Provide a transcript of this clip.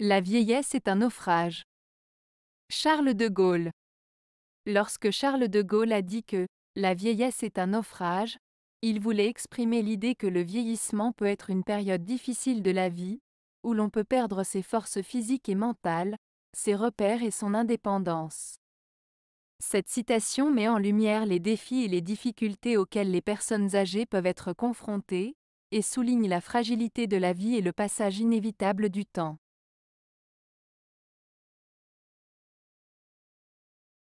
La vieillesse est un naufrage. Charles de Gaulle. Lorsque Charles de Gaulle a dit que la vieillesse est un naufrage, il voulait exprimer l'idée que le vieillissement peut être une période difficile de la vie, où l'on peut perdre ses forces physiques et mentales, ses repères et son indépendance. Cette citation met en lumière les défis et les difficultés auxquels les personnes âgées peuvent être confrontées, et souligne la fragilité de la vie et le passage inévitable du temps.